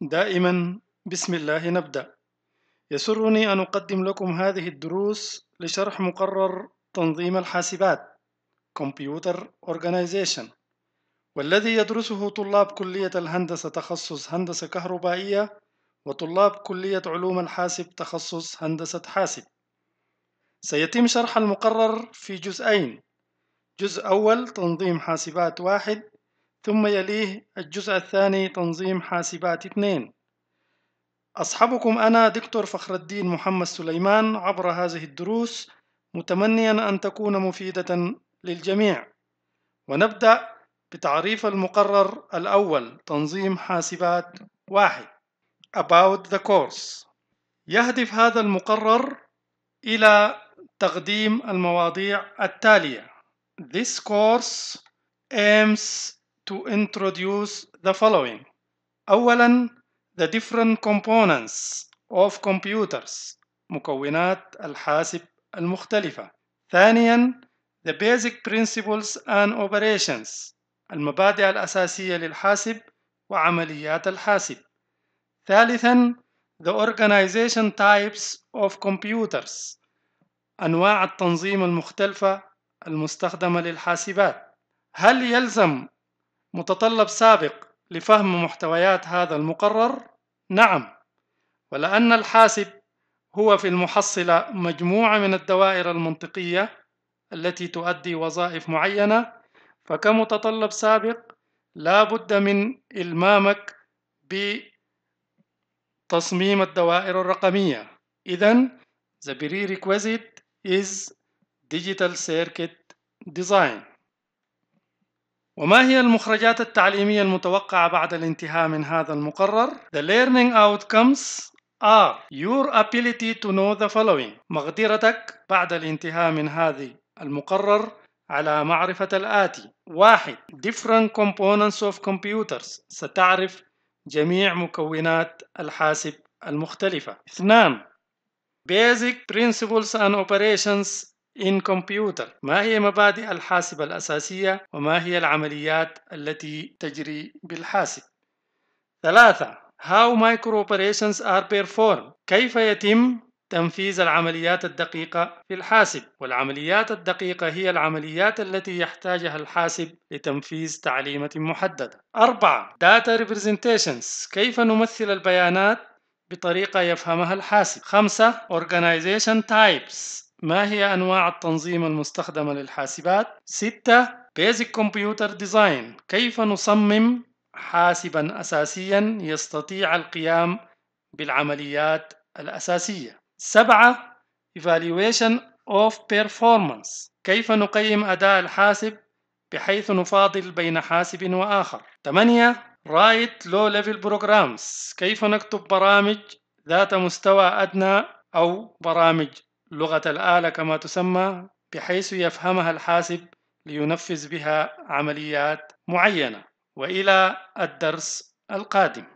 دائما بسم الله نبدأ يسرني أن أقدم لكم هذه الدروس لشرح مقرر تنظيم الحاسبات Computer Organization والذي يدرسه طلاب كلية الهندسة تخصص هندسة كهربائية وطلاب كلية علوم الحاسب تخصص هندسة حاسب سيتم شرح المقرر في جزئين جزء أول تنظيم حاسبات واحد ثم يليه الجزء الثاني تنظيم حاسبات اثنين أصحبكم أنا دكتور فخر الدين محمد سليمان عبر هذه الدروس متمنيا أن تكون مفيدة للجميع ونبدأ بتعريف المقرر الأول تنظيم حاسبات واحد About the course يهدف هذا المقرر إلى تقديم المواضيع التالية This course aims to introduce the following أولا the different components of computers مكونات الحاسب المختلفة ثانيا the basic principles and operations المبادئ الأساسية للحاسب وعمليات الحاسب ثالثا the organization types of computers أنواع التنظيم المختلفة المستخدمة للحاسبات هل يلزم متطلب سابق لفهم محتويات هذا المقرر؟ نعم، ولأن الحاسب هو في المحصلة مجموعة من الدوائر المنطقية التي تؤدي وظائف معينة، فكمتطلب سابق لا بد من إلمامك بتصميم الدوائر الرقمية. إذا the prerequisite is digital circuit design. وما هي المخرجات التعليمية المتوقعة بعد الانتهاء من هذا المقرر؟ The learning outcomes are your ability to know the following مقدرتك بعد الانتهاء من هذه المقرر على معرفة الآتي واحد different components of computers ستعرف جميع مكونات الحاسب المختلفة اثنان basic principles and operations in computer ما هي مبادئ الحاسب الأساسية وما هي العمليات التي تجري بالحاسب ثلاثة How micro operations are performed كيف يتم تنفيذ العمليات الدقيقة في الحاسب والعمليات الدقيقة هي العمليات التي يحتاجها الحاسب لتنفيذ تعليمة محددة أربعة Data representations كيف نمثل البيانات بطريقة يفهمها الحاسب خمسة Organization types ما هي أنواع التنظيم المستخدمة للحاسبات؟ 6 Basic Computer Design كيف نصمم حاسبا أساسيا يستطيع القيام بالعمليات الأساسية 7 Evaluation of Performance كيف نقيم أداء الحاسب بحيث نفاضل بين حاسب وآخر 8 Write Low Level Programs كيف نكتب برامج ذات مستوى أدنى أو برامج لغة الآلة كما تسمى بحيث يفهمها الحاسب لينفذ بها عمليات معينة وإلى الدرس القادم